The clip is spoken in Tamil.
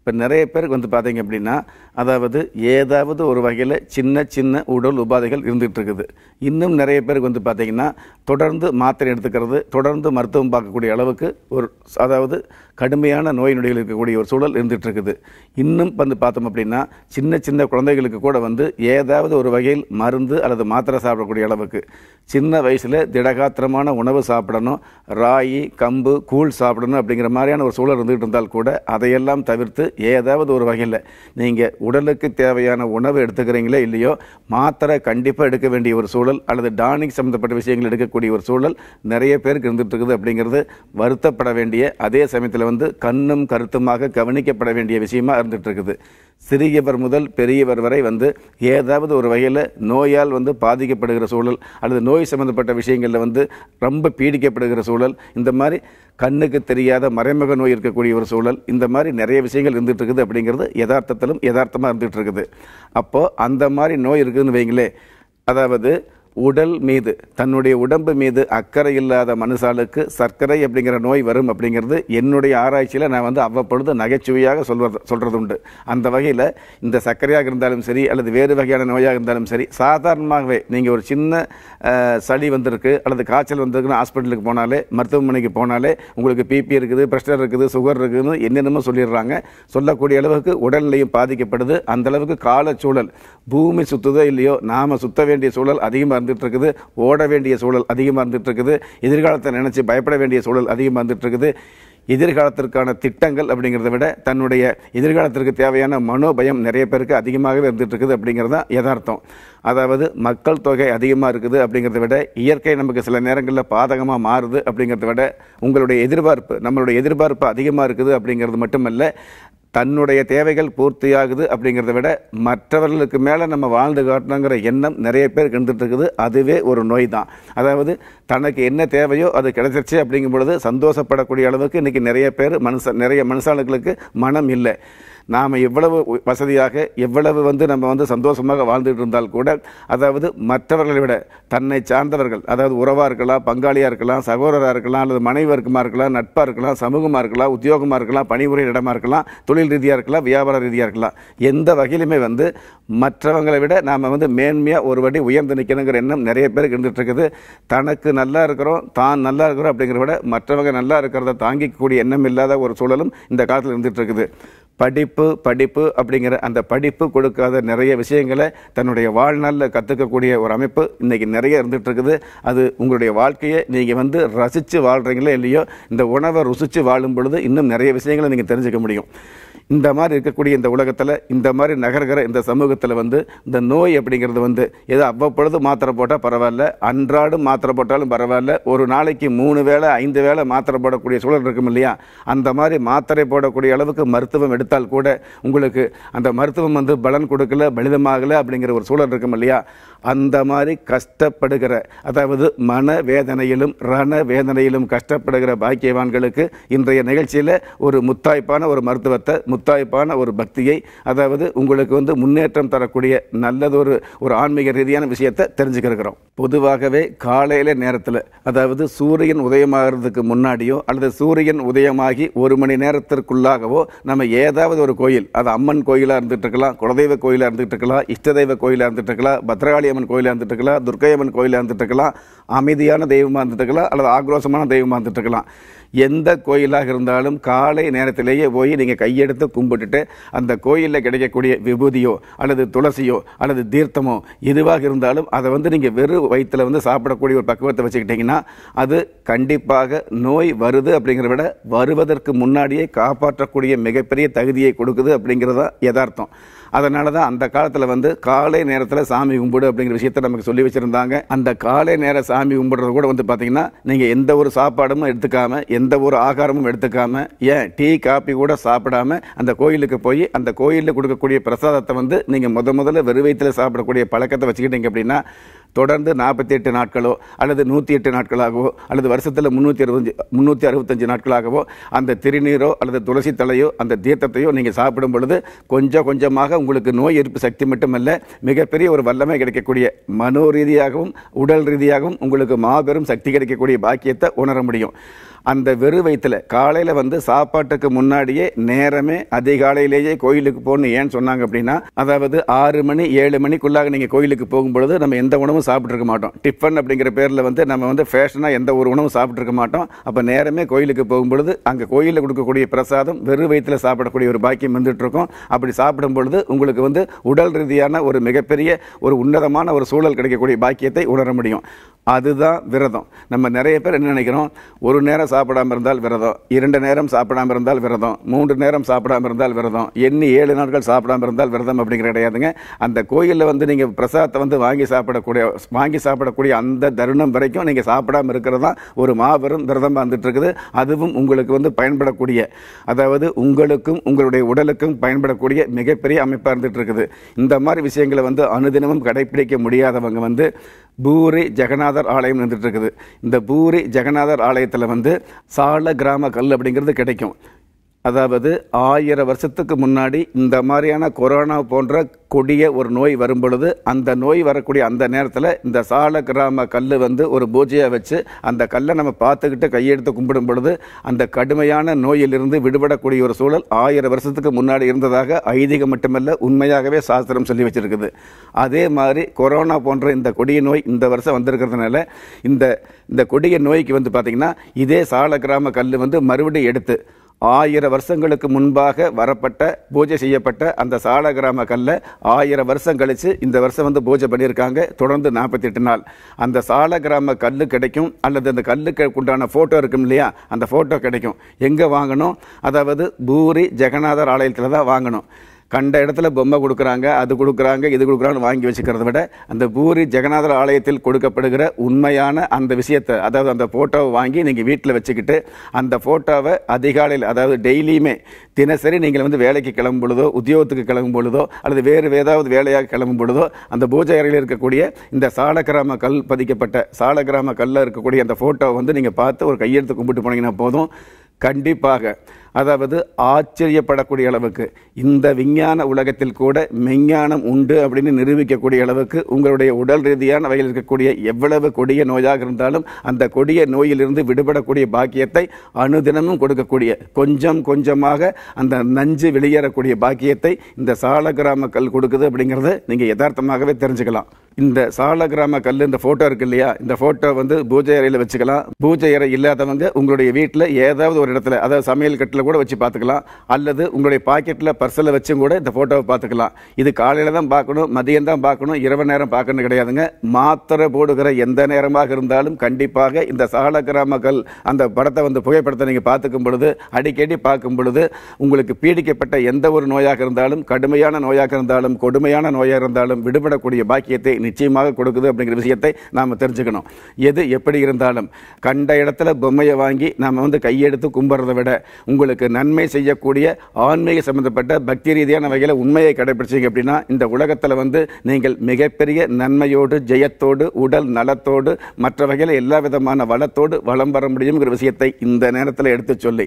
இப்போ நிறைய பேருக்கு வந்து பார்த்தீங்க அப்படின்னா அதாவது ஏதாவது ஒரு வகையில் சின்ன சின்ன உடல் உபாதைகள் இருந்துகிட்டு இருக்குது இன்னும் நிறைய பேருக்கு வந்து பார்த்தீங்கன்னா தொடர்ந்து மாத்திரை எடுத்துக்கிறது தொடர்ந்து மருத்துவம் பார்க்கக்கூடிய அளவுக்கு ஒரு அதாவது கடுமையான நோய் நொடிகள் இருக்கக்கூடிய ஒரு சூழல் இருந்துகிட்ருக்குது இன்னும் வந்து பார்த்தோம் அப்படின்னா சின்ன சின்ன குழந்தைகளுக்கு கூட வந்து ஏதாவது ஒரு வகையில் மருந்து அல்லது மாத்திரை சாப்பிடக்கூடிய அளவுக்கு சின்ன வயசில் திடகாத்திரமான உணவு சாப்பிடணும் ராகி கம்பு கூழ் சாப்பிடணும் அப்படிங்கிற மாதிரியான ஒரு சூழல் இருந்துகிட்டு இருந்தால் கூட அதையெல்லாம் தவிர்த்து ஏதாவது ஒரு வகையில் நீங்கள் உடலுக்கு தேவையான உணவு எடுத்துக்கிறீங்களே இல்லையோ மாத்திரை கண்டிப்பாக எடுக்க வேண்டிய ஒரு சூழல் அல்லது டானிக் சம்மந்தப்பட்ட விஷயங்கள் எடுக்கக்கூடிய ஒரு சூழல் நிறைய பேருக்கு இருந்துகிட்ருக்குது அப்படிங்கிறது வருத்தப்பட வேண்டிய அதே சமயத்தில் வந்து கண்ணும் கருத்துமாக கவனிக்கப்பட வேண்டிய விஷயமாக இருந்துகிட்ருக்குது சிறியவர் முதல் பெரியவர் வரை வந்து ஏதாவது ஒரு வகையில் நோயால் வந்து பாதிக்கப்படுகிற சூழல் அல்லது நோய் சம்மந்தப்பட்ட விஷயங்களில் வந்து ரொம்ப பீடிக்கப்படுகிற சூழல் இந்த மாதிரி கண்ணுக்கு தெரியாத மறைமுக நோய் இருக்கக்கூடிய ஒரு சூழல் இந்த மாதிரி நிறைய விஷயங்கள் இருந்துகிட்டு இருக்குது அப்படிங்கிறது யதார்த்தத்திலும் யதார்த்தமாக இருந்துகிட்டு இருக்குது அப்போது அந்த மாதிரி நோய் இருக்குதுன்னு வைங்களே அதாவது உடல் மீது தன்னுடைய உடம்பு மீது அக்கறை இல்லாத மனுஷாளுக்கு சர்க்கரை அப்படிங்கிற நோய் வரும் அப்படிங்கிறது என்னுடைய ஆராய்ச்சியில் நான் வந்து அவ்வப்பொழுது நகைச்சுவையாக சொல்வது சொல்கிறது உண்டு அந்த வகையில் இந்த சர்க்கரையாக இருந்தாலும் சரி அல்லது வேறு வகையான நோயாக இருந்தாலும் சரி சாதாரணமாகவே நீங்கள் ஒரு சின்ன சளி வந்திருக்கு அல்லது காய்ச்சல் வந்திருக்குன்னு ஹாஸ்பிட்டலுக்கு போனாலே மருத்துவமனைக்கு போனாலே உங்களுக்கு பிபி இருக்குது ப்ரெஷர் இருக்குது சுகர் இருக்குதுன்னு என்னென்னமோ சொல்லிடுறாங்க சொல்லக்கூடிய அளவுக்கு உடல்நிலையும் பாதிக்கப்படுது அந்தளவுக்கு காலச்சூழல் பூமி சுற்றுதோ இல்லையோ நாம் சுற்ற வேண்டிய சூழல் அதிகமாக இருந்து இருக்குது ஓட வேண்டிய சூழல் அதிகமாக இருந்துகிட்ருக்குது எதிர்காலத்தை நினச்சி பயப்பட வேண்டிய சூழல் அதிகமாக இருந்துகிட்ருக்குது எதிர்காலத்திற்கான திட்டங்கள் அப்படிங்கிறத விட தன்னுடைய எதிர்காலத்திற்கு தேவையான மனோபயம் நிறைய பேருக்கு அதிகமாகவே இருந்துகிட்டு இருக்குது அப்படிங்கிறது தான் யதார்த்தம் அதாவது மக்கள் தொகை அதிகமாக இருக்குது அப்படிங்கிறத விட இயற்கை நமக்கு சில நேரங்களில் பாதகமாக மாறுது அப்படிங்கிறத விட உங்களுடைய எதிர்பார்ப்பு நம்மளுடைய எதிர்பார்ப்பு அதிகமாக இருக்குது அப்படிங்கிறது மட்டுமல்ல தன்னுடைய தேவைகள் பூர்த்தியாகுது அப்படிங்கிறத விட மற்றவர்களுக்கு மேலே நம்ம வாழ்ந்து காட்டணுங்கிற எண்ணம் நிறைய பேருக்கு இருக்குது அதுவே ஒரு நோய் தான் அதாவது தனக்கு என்ன தேவையோ அது கிடைச்சிருச்சு அப்படிங்கும் பொழுது சந்தோஷப்படக்கூடிய அளவுக்கு இன்றைக்கி நிறைய பேர் மனுஷ நிறைய மனுஷாளுக்களுக்கு மனம் இல்லை நாம் எவ்வளவு வசதியாக எவ்வளவு வந்து நம்ம வந்து சந்தோஷமாக வாழ்ந்துட்டு இருந்தால் கூட அதாவது மற்றவர்களை விட தன்னை சார்ந்தவர்கள் அதாவது உறவாக இருக்கலாம் பங்காளியாக இருக்கலாம் சகோதராக இருக்கலாம் அல்லது மனைவர்க்கமாக இருக்கலாம் நட்பாக இருக்கலாம் சமூகமாக இருக்கலாம் உத்தியோகமாக இருக்கலாம் பணிபுரிய இடமாக இருக்கலாம் தொழில் ரீதியாக இருக்கலாம் வியாபார ரீதியாக இருக்கலாம் எந்த வகையிலுமே வந்து மற்றவங்களை விட நாம் வந்து மேன்மையாக ஒரு உயர்ந்து நிற்கணுங்கிற எண்ணம் நிறைய பேருக்கு இருந்துகிட்ருக்குது தனக்கு நல்லா இருக்கிறோம் தான் நல்லா இருக்கிறோம் அப்படிங்கிற விட மற்றவங்க நல்லா இருக்கிறத தாங்கிக்கக்கூடிய எண்ணம் இல்லாத ஒரு சூழலும் இந்த காலத்தில் இருந்துகிட்ருக்குது படிப்பு படிப்பு அப்படிங்கிற அந்த படிப்பு கொடுக்காத நிறைய விஷயங்களை தன்னுடைய வாழ்நாளில் கற்றுக்கக்கூடிய ஒரு அமைப்பு இன்றைக்கி நிறைய இருந்துகிட்ருக்குது அது உங்களுடைய வாழ்க்கையை நீங்கள் வந்து ரசித்து வாழ்கிறீங்களோ இல்லையோ இந்த உணவை ருசித்து வாழும் பொழுது இன்னும் நிறைய விஷயங்களை நீங்கள் தெரிஞ்சுக்க முடியும் இந்த மாதிரி இருக்கக்கூடிய இந்த உலகத்தில் இந்த மாதிரி நகர்கிற இந்த சமூகத்தில் வந்து இந்த நோய் அப்படிங்கிறது வந்து ஏதோ அவ்வப்பொழுது மாத்திரை போட்டால் பரவாயில்ல அன்றாடும் மாத்திரை போட்டாலும் பரவாயில்ல ஒரு நாளைக்கு மூணு வேளை ஐந்து வேளை மாத்திரை போடக்கூடிய சூழல் இருக்கும் இல்லையா அந்த மாதிரி மாத்திரை போடக்கூடிய அளவுக்கு மருத்துவம் எடுத்தால் கூட உங்களுக்கு அந்த மருத்துவம் வந்து பலன் கொடுக்கல பலிதமாகலை அப்படிங்கிற ஒரு சூழல் இருக்கும் இல்லையா அந்த மாதிரி கஷ்டப்படுகிற அதாவது மன வேதனையிலும் ரண வேதனையிலும் கஷ்டப்படுகிற பாக்கியவான்களுக்கு இன்றைய நிகழ்ச்சியில் ஒரு முத்தாய்ப்பான ஒரு மருத்துவத்தை முத்தாய்ப்பான ஒரு பக்தியை அதாவது உங்களுக்கு வந்து முன்னேற்றம் தரக்கூடிய நல்லதொரு ஒரு ஆன்மீக ரீதியான விஷயத்தை தெரிஞ்சுக்கிறோம் பொதுவாகவே காலையில் நேரத்தில் அதாவது சூரியன் உதயமாகிறதுக்கு முன்னாடியோ அல்லது சூரியன் உதயமாகி ஒரு மணி நேரத்திற்குள்ளாகவோ நம்ம ஏதாவது ஒரு கோயில் அது அம்மன் கோயிலாக இருந்துகிட்டு இருக்கலாம் குலதெய்வ கோயிலாக இருந்துகிட்டு இருக்கலாம் இஷ்டதெய்வ கோயிலாக இருந்துட்டு இருக்கலாம் பத்ரகாளி அம்மன் கோயிலாக இருந்துட்டு இருக்கலாம் துர்க்கை அம்மன் கோயிலாக இருந்துகிட்டு இருக்கலாம் அமைதியான தெய்வமாக இருந்துட்டு இருக்கலாம் அல்லது ஆக்ரோஷமான தெய்வமாக இருந்துட்டு இருக்கலாம் எந்த கோயிலாக இருந்தாலும் காலை நேரத்திலேயே போய் நீங்கள் கையெடுத்து கும்பிட்டுட்டு அந்த கோயிலில் கிடைக்கக்கூடிய விபூதியோ அல்லது துளசியோ அல்லது தீர்த்தமோ எதுவாக இருந்தாலும் அதை வந்து நீங்கள் வெறும் வயிற்றில் வந்து சாப்பிடக்கூடிய ஒரு பக்குவத்தை வச்சுக்கிட்டிங்கன்னா அது கண்டிப்பாக நோய் வருது அப்படிங்கிறத விட வருவதற்கு முன்னாடியே காப்பாற்றக்கூடிய மிகப்பெரிய தகுதியை கொடுக்குது அப்படிங்கிறது தான் யதார்த்தம் அதனால தான் அந்த காலத்தில் வந்து காலை நேரத்தில் சாமி கும்பிடு அப்படிங்கிற விஷயத்த நமக்கு சொல்லி வச்சுருந்தாங்க அந்த காலை நேர சாமி கும்பிடுறது கூட வந்து பார்த்தீங்கன்னா நீங்கள் எந்த ஒரு சாப்பாடும் எடுத்துக்காமல் எந்த ஒரு ஆகாரமும் எடுத்துக்காமல் ஏன் டீ காப்பி கூட சாப்பிடாம அந்த கோயிலுக்கு போய் அந்த கோயிலில் கொடுக்கக்கூடிய பிரசாதத்தை வந்து நீங்கள் முத முதல்ல வெறுவயத்தில் சாப்பிடக்கூடிய பழக்கத்தை வச்சுக்கிட்டீங்க அப்படின்னா தொடர்ந்து நாற்பத்தி எட்டு நாட்களோ அல்லது நூற்றி எட்டு நாட்களாகவோ அல்லது வருஷத்தில் முந்நூற்றி அறுபஞ்சு முந்நூற்றி அறுபத்தஞ்சு நாட்களாகவோ அந்த திருநீரோ அல்லது துளசி தலையோ அந்த தீர்த்தத்தையோ நீங்கள் சாப்பிடும் பொழுது கொஞ்சம் கொஞ்சமாக உங்களுக்கு நோய் எதிர்ப்பு சக்தி மட்டுமல்ல மிகப்பெரிய ஒரு வல்லமை கிடைக்கக்கூடிய மனோ ரீதியாகவும் உடல் ரீதியாகவும் உங்களுக்கு மாபெரும் சக்தி கிடைக்கக்கூடிய பாக்கியத்தை உணர முடியும் அந்த வெறு வயிற்றில் காலையில் வந்து சாப்பாட்டுக்கு முன்னாடியே நேரமே அதிகாலையிலேயே கோயிலுக்கு போகணும் ஏன்னு சொன்னாங்க அப்படின்னா அதாவது ஆறு மணி ஏழு மணிக்குள்ளாக நீங்கள் கோயிலுக்கு போகும்பொழுது நம்ம எந்த உணவும் சாப்பிட்ருக்க மாட்டோம் டிஃபன் அப்படிங்கிற பேரில் வந்து நம்ம வந்து ஃபேஷனாக எந்த ஒரு உணவும் சாப்பிட்ருக்க மாட்டோம் அப்போ நேரமே கோயிலுக்கு போகும்பொழுது அங்கே கோயிலில் கொடுக்கக்கூடிய பிரசாதம் வெறு வயிற்றில் சாப்பிடக்கூடிய ஒரு பாக்கியம் வந்துட்டுருக்கோம் அப்படி சாப்பிடும் பொழுது உங்களுக்கு வந்து உடல் ரீதியான ஒரு மிகப்பெரிய ஒரு உன்னதமான ஒரு சூழல் கிடைக்கக்கூடிய பாக்கியத்தை உணர முடியும் அதுதான் விரதம் நம்ம நிறைய பேர் என்ன நினைக்கிறோம் ஒரு நேரம் சாப்பிடாமல் இருந்தால் விரதம் இரண்டு நேரம் சாப்பிடாமல் இருந்தால் விரதம் மூன்று நேரம் சாப்பிடாமல் இருந்தால் விரதம் எண்ணி ஏழு நாட்கள் சாப்பிடாமல் இருந்தால் விரதம் அப்படிங்கிற கிடையாதுங்க அந்த கோயிலில் வந்து நீங்கள் பிரசாதத்தை வந்து வாங்கி சாப்பிடக்கூடிய வாங்கி சாப்பிடக்கூடிய அந்த தருணம் வரைக்கும் நீங்கள் சாப்பிடாமல் இருக்கிறது தான் ஒரு மாபெரும் விரதம் வந்துட்டுருக்குது அதுவும் உங்களுக்கு வந்து பயன்படக்கூடிய அதாவது உங்களுக்கும் உங்களுடைய உடலுக்கும் பயன்படக்கூடிய மிகப்பெரிய அமைப்பாக இருந்துகிட்டு இருக்குது இந்த மாதிரி விஷயங்களை வந்து அனுதினமும் கடைபிடிக்க முடியாதவங்க வந்து பூரி ஜெகநாதர் ஆலயம் நின்றுட்டு இருக்குது இந்த பூரி ஜெகநாதர் ஆலயத்தில் வந்து சால கிராம கல் அப்படிங்கிறது கிடைக்கும் அதாவது ஆயிரம் வருஷத்துக்கு முன்னாடி இந்த மாதிரியான கொரோனா போன்ற கொடிய ஒரு நோய் வரும் பொழுது அந்த நோய் வரக்கூடிய அந்த நேரத்தில் இந்த சால கிராம கல் வந்து ஒரு பூஜையாக வச்சு அந்த கல்லை நம்ம பார்த்துக்கிட்டு கையெடுத்து கும்பிடும் பொழுது அந்த கடுமையான நோயிலிருந்து விடுபடக்கூடிய ஒரு சூழல் ஆயிரம் வருஷத்துக்கு முன்னாடி இருந்ததாக ஐதீகம் மட்டுமல்ல உண்மையாகவே சாஸ்திரம் சொல்லி வச்சிருக்குது அதே மாதிரி கொரோனா போன்ற இந்த கொடிய நோய் இந்த வருஷம் வந்திருக்கிறதுனால இந்த இந்த கொடிய நோய்க்கு வந்து பார்த்திங்கன்னா இதே சால கிராம கல் வந்து மறுபடியும் எடுத்து ஆயிரம் வருஷங்களுக்கு முன்பாக வரப்பட்ட பூஜை செய்யப்பட்ட அந்த சால கிராம கல்ல ஆயிரம் வருஷம் கழித்து இந்த வருஷம் வந்து பூஜை பண்ணியிருக்காங்க தொடர்ந்து நாற்பத்தெட்டு நாள் அந்த சால கிராம கல் கிடைக்கும் அல்லது அந்த கல்லுக்கு உண்டான ஃபோட்டோ இருக்கும் இல்லையா அந்த ஃபோட்டோ கிடைக்கும் எங்கே வாங்கணும் அதாவது பூரி ஜெகநாதர் ஆலயத்தில் தான் வாங்கணும் கண்ட இடத்துல பொம்மை கொடுக்குறாங்க அது கொடுக்குறாங்க இது கொடுக்குறாங்கன்னு வாங்கி வச்சுக்கிறத விட அந்த பூரி ஜெகநாதர் ஆலயத்தில் கொடுக்கப்படுகிற உண்மையான அந்த விஷயத்தை அதாவது அந்த ஃபோட்டோவை வாங்கி நீங்கள் வீட்டில் வச்சுக்கிட்டு அந்த ஃபோட்டோவை அதிகாலையில் அதாவது டெய்லியுமே தினசரி நீங்கள் வந்து வேலைக்கு கிளம்பும் பொழுதோ உத்தியோகத்துக்கு கிளம்பும் பொழுதோ அல்லது வேறு ஏதாவது வேலையாக கிளம்பும் பொழுதோ அந்த பூஜை அறையில் இருக்கக்கூடிய இந்த சாலகிராம கல் பதிக்கப்பட்ட சாலகிராம கல்லில் இருக்கக்கூடிய அந்த ஃபோட்டோவை வந்து நீங்கள் பார்த்து ஒரு கையெழுத்து கும்பிட்டு போனீங்கன்னா போதும் கண்டிப்பாக அதாவது ஆச்சரியப்படக்கூடிய அளவுக்கு இந்த விஞ்ஞான உலகத்தில் கூட மெஞ்ஞானம் உண்டு அப்படின்னு நிரூபிக்கக்கூடிய அளவுக்கு உங்களுடைய உடல் ரீதியான வகையில் இருக்கக்கூடிய எவ்வளவு கொடிய நோயாக இருந்தாலும் அந்த கொடிய நோயிலிருந்து விடுபடக்கூடிய பாக்கியத்தை அனுதினமும் கொடுக்கக்கூடிய கொஞ்சம் கொஞ்சமாக அந்த நஞ்சு வெளியேறக்கூடிய பாக்கியத்தை இந்த சால கிராமக்கள் கொடுக்குது அப்படிங்கிறத நீங்கள் யதார்த்தமாகவே தெரிஞ்சுக்கலாம் இந்த சால கிராம கல் இந்த ஃபோட்டோ இருக்கு இல்லையா இந்த ஃபோட்டோ வந்து பூஜை அறையில் வச்சுக்கலாம் பூஜை அறை இல்லாதவங்க உங்களுடைய வீட்டில் ஏதாவது ஒரு இடத்துல அதாவது சமையல் கட்டில் பாக்கெட்டில் கூட வச்சு பார்த்துக்கலாம் அல்லது உங்களுடைய பாக்கெட்டில் பர்ஸில் வச்சும் கூட இந்த ஃபோட்டோவை பார்த்துக்கலாம் இது காலையில் தான் பார்க்கணும் மதியம் தான் பார்க்கணும் இரவு நேரம் பார்க்கணும் கிடையாதுங்க மாத்திரை போடுகிற எந்த நேரமாக இருந்தாலும் கண்டிப்பாக இந்த சகல கிராமக்கள் அந்த படத்தை வந்து புகைப்படத்தை நீங்கள் பார்த்துக்கும் பொழுது அடிக்கடி பார்க்கும் பொழுது உங்களுக்கு பீடிக்கப்பட்ட எந்த ஒரு நோயாக இருந்தாலும் கடுமையான நோயாக இருந்தாலும் கொடுமையான நோயாக இருந்தாலும் விடுபடக்கூடிய பாக்கியத்தை நிச்சயமாக கொடுக்குது அப்படிங்கிற விஷயத்தை நாம் தெரிஞ்சுக்கணும் எது எப்படி இருந்தாலும் கண்ட இடத்துல பொம்மையை வாங்கி நாம் வந்து கையெடுத்து கும்புறதை விட உங்களுக்கு உங்களுக்கு நன்மை செய்யக்கூடிய ஆன்மீக சம்பந்தப்பட்ட பக்தி ரீதியான வகையில் உண்மையை கடைபிடிச்சிங்க அப்படின்னா இந்த உலகத்தில் வந்து நீங்கள் மிகப்பெரிய நன்மையோடு ஜெயத்தோடு உடல் நலத்தோடு மற்ற வகையில் எல்லா விதமான வளத்தோடு வளம் வர முடியுங்கிற விஷயத்தை இந்த நேரத்தில் எடுத்து சொல்லி